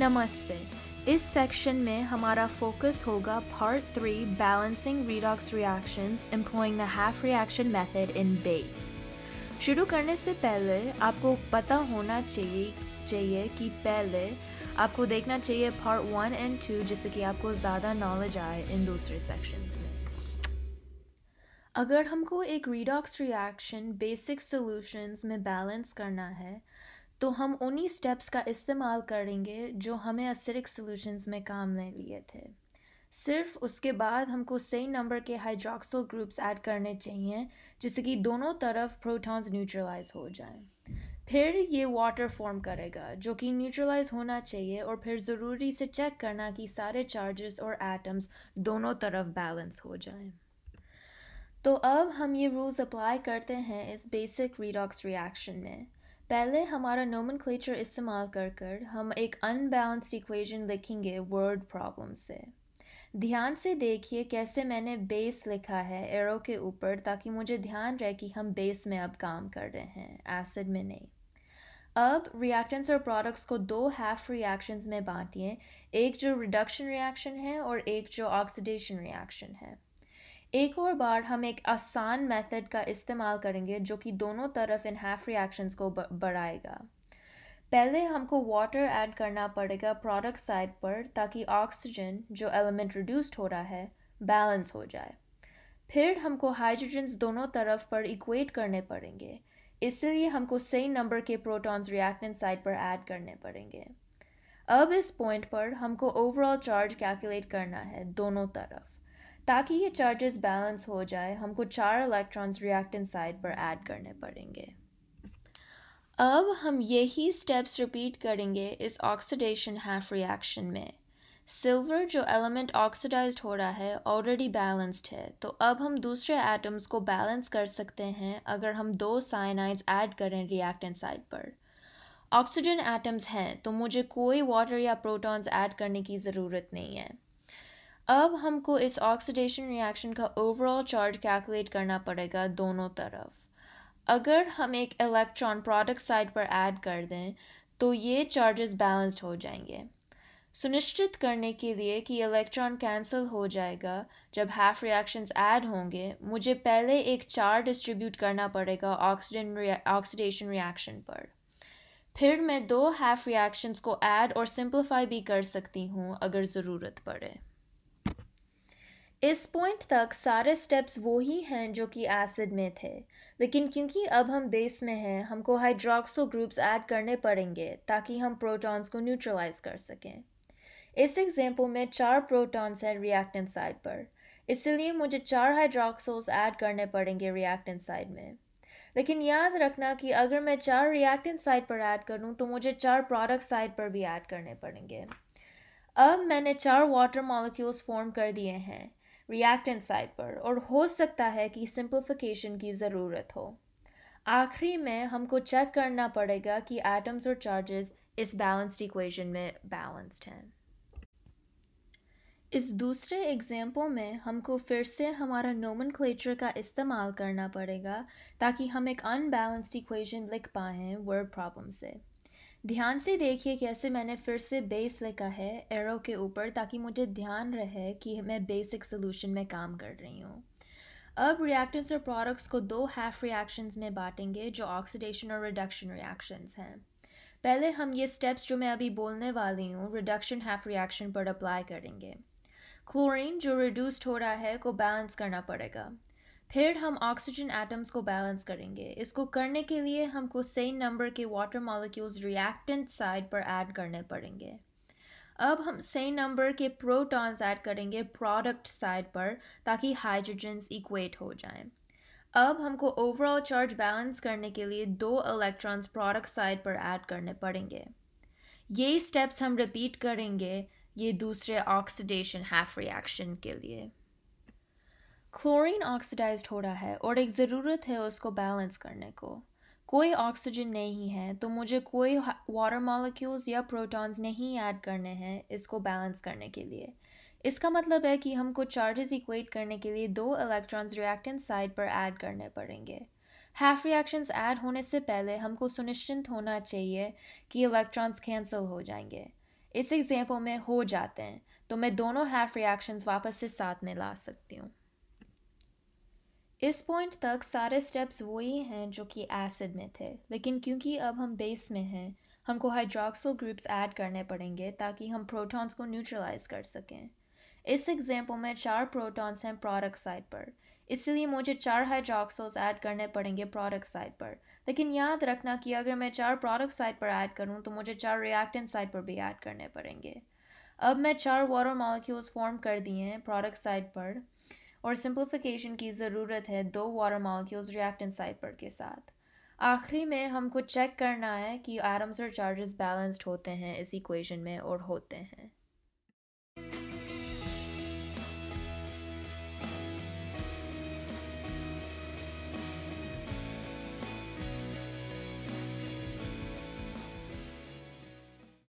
नमस्ते इस सेक्शन में हमारा फोकस होगा part three balancing redox reactions employing the half reaction method in base शुरू करने से पहले आपको पता होना चाहिए चाहिए कि पहले आपको देखना चाहिए पार्ट वन एंड टू जिससे कि आपको ज़्यादा नॉलेज आए इन दूसरे सेक्शंस में अगर हमको एक रिडॉक्स रिएक्शन बेसिक सॉल्यूशंस में बैलेंस करना है तो हम उन्हीं स्टेप्स का इस्तेमाल करेंगे जो हमें असरिक सॉल्यूशंस में काम में लिए थे सिर्फ उसके बाद हमको सही नंबर के हाइड्रोक्सिल ग्रुप्स ऐड करने चाहिए जिससे कि दोनों तरफ प्रोटॉन्स न्यूट्रलाइज हो जाएं। फिर ये वाटर फॉर्म करेगा जो कि न्यूट्रलाइज होना चाहिए और फिर ज़रूरी से चेक करना कि सारे चार्जेस और एटम्स दोनों तरफ बैलेंस हो जाएं। तो अब हम ये रूल्स अप्लाई करते हैं इस बेसिक रिडॉक्स रिएक्शन में पहले हमारा नोमन क्लेचर इस्तेमाल कर कर हम एक अनबैलेंस्ड इक्वेशन लिखेंगे वर्ड प्रॉब्लम से ध्यान से देखिए कैसे मैंने बेस लिखा है एरो के ऊपर ताकि मुझे ध्यान रहे कि हम बेस में अब काम कर रहे हैं एसिड में नहीं अब रिएक्टेंट्स और प्रोडक्ट्स को दो हाफ रिएक्शंस में बांटिए एक जो रिडक्शन रिएक्शन है और एक जो ऑक्सीडेशन रिएक्शन है एक और बार हम एक आसान मेथड का इस्तेमाल करेंगे जो कि दोनों तरफ इन हाफ रिएक्शंस को बढ़ाएगा पहले हमको वाटर ऐड करना पड़ेगा प्रोडक्ट साइड पर ताकि ऑक्सीजन जो एलिमेंट रिड्यूस्ड हो रहा है बैलेंस हो जाए फिर हमको हाइड्रोजन्स दोनों तरफ पर इक्वेट करने पड़ेंगे इसलिए हमको सही नंबर के प्रोटॉन्स रिएक्टेंट साइड पर ऐड करने पड़ेंगे अब इस पॉइंट पर हमको ओवरऑल चार्ज कैलकुलेट करना है दोनों तरफ ताकि ये चार्जेस बैलेंस हो जाए हमको चार इलेक्ट्रॉन्स रिएक्टेंट साइड पर ऐड करने पड़ेंगे अब हम यही स्टेप्स रिपीट करेंगे इस ऑक्सीडेशन हाफ रिएक्शन में सिल्वर जो एलिमेंट ऑक्सीडाइज हो रहा है ऑलरेडी बैलेंस्ड है तो अब हम दूसरे एटम्स को बैलेंस कर सकते हैं अगर हम दो साइनाइड्स ऐड करें रिएक्टेंट साइड पर ऑक्सीजन एटम्स हैं तो मुझे कोई वाटर या प्रोटॉन्स ऐड करने की ज़रूरत नहीं है अब हमको इस ऑक्सीडेशन रिएक्शन का ओवरऑल चार्ज कैलकुलेट करना पड़ेगा दोनों तरफ अगर हम एक इलेक्ट्रॉन प्रोडक्ट साइड पर ऐड कर दें तो ये चार्जेस बैलेंस्ड हो जाएंगे सुनिश्चित करने के लिए कि इलेक्ट्रॉन कैंसिल हो जाएगा जब हाफ रिएक्शंस ऐड होंगे मुझे पहले एक चार डिस्ट्रीब्यूट करना पड़ेगा ऑक्सीडन ऑक्सीडेशन रिएक्शन पर फिर मैं दो हाफ रिएक्शंस को ऐड और सिंप्लीफाई भी कर सकती हूँ अगर ज़रूरत पड़े इस पॉइंट तक सारे स्टेप्स वो ही हैं जो कि एसिड में थे लेकिन क्योंकि अब हम बेस में हैं हमको हाइड्रोक्सो ग्रुप्स ऐड करने पड़ेंगे ताकि हम प्रोटॉन्स को न्यूट्रलाइज कर सकें इस एग्जाम्पल में चार प्रोटॉन्स हैं रिएक्टेंट साइड पर इसलिए मुझे चार हाइड्रोक्सोस ऐड करने पड़ेंगे रिएक्टेंट साइड में लेकिन याद रखना कि अगर मैं चार रिएक्टेंट साइड पर ऐड करूँ तो मुझे चार प्रोडक्ट साइड पर भी ऐड करने पड़ेंगे अब मैंने चार वाटर मॉलिक्यूल्स फॉर्म कर दिए हैं रिएक्टेंट साइड पर और हो सकता है कि सिंप्लीफिकेशन की ज़रूरत हो आखिरी में हमको चेक करना पड़ेगा कि एटम्स और चार्जेस इस बैलेंस्ड इक्वेशन में बैलेंस्ड हैं इस दूसरे एग्जाम्पल में हमको फिर से हमारा नोमन का इस्तेमाल करना पड़ेगा ताकि हम एक अनबैलेंस्ड इक्वेशन लिख पाएँ वर्ड प्रॉब्लम से ध्यान से देखिए कैसे मैंने फिर से बेस लिखा है एरो के ऊपर ताकि मुझे ध्यान रहे कि मैं बेसिक सोल्यूशन में काम कर रही हूँ अब रिएक्टेंट्स और प्रोडक्ट्स को दो हाफ रिएक्शंस में बांटेंगे जो ऑक्सीडेशन और रिडक्शन रिएक्शंस हैं पहले हम ये स्टेप्स जो मैं अभी बोलने वाली हूँ रिडक्शन हाफ रिएक्शन पर अप्लाई करेंगे क्लोरीन जो रिड्यूस्ड हो रहा है को बैलेंस करना पड़ेगा फिर हम ऑक्सीजन एटम्स को बैलेंस करेंगे इसको करने के लिए हमको सही नंबर के वाटर मॉलिक्यूल्स रिएक्टेंट साइड पर ऐड करने पड़ेंगे अब हम सही नंबर के प्रोटॉन्स ऐड करेंगे प्रोडक्ट साइड पर ताकि हाइड्रोजन्स इक्वेट हो जाएं। अब हमको ओवरऑल चार्ज बैलेंस करने के लिए दो इलेक्ट्रॉन्स प्रोडक्ट साइड पर ऐड करने पड़ेंगे ये स्टेप्स हम रिपीट करेंगे ये दूसरे ऑक्सीडेशन हाफ रिएक्शन के लिए क्लोरीन ऑक्सीडाइज हो रहा है और एक ज़रूरत है उसको बैलेंस करने को कोई ऑक्सीजन नहीं है तो मुझे कोई वाटर मॉलिक्यूल्स या प्रोटॉन्स नहीं ऐड करने हैं इसको बैलेंस करने के लिए इसका मतलब है कि हमको चार्जेस इक्वेट करने के लिए दो इलेक्ट्रॉन्स रिएक्टेंट साइड पर ऐड करने पड़ेंगे हाफ रिएक्शंस ऐड होने से पहले हमको सुनिश्चित होना चाहिए कि इलेक्ट्रॉन्स कैंसिल हो जाएंगे इस एग्जाम्पल में हो जाते हैं तो मैं दोनों हाफ रिएक्शंस वापस से साथ में ला सकती हूँ इस पॉइंट तक सारे स्टेप्स वही हैं जो कि एसिड में थे लेकिन क्योंकि अब हम बेस में हैं हमको हाइड्रोक्सिल ग्रुप्स ऐड करने पड़ेंगे ताकि हम प्रोटॉन्स को न्यूट्रलाइज कर सकें इस एग्जाम्पल में चार प्रोटॉन्स हैं प्रोडक्ट साइड पर इसलिए मुझे चार हाइड्रोक्सल्स ऐड करने पड़ेंगे प्रोडक्ट साइड पर लेकिन याद रखना कि अगर मैं चार प्रोडक्ट साइड पर ऐड करूं तो मुझे चार रिएक्टेंट साइड पर भी ऐड करने पड़ेंगे अब मैं चार वाटर मॉलिक्यूल्स फॉर्म कर दिए हैं प्रोडक्ट साइड पर और सिंप्लीफिकेशन की ज़रूरत है दो वाटर मॉलिक्यूल्स रिएक्टेंट साइड पर के साथ आखिरी में हमको चेक करना है कि आरम्स और चार्जेस बैलेंस्ड होते हैं इस इक्वेशन में और होते हैं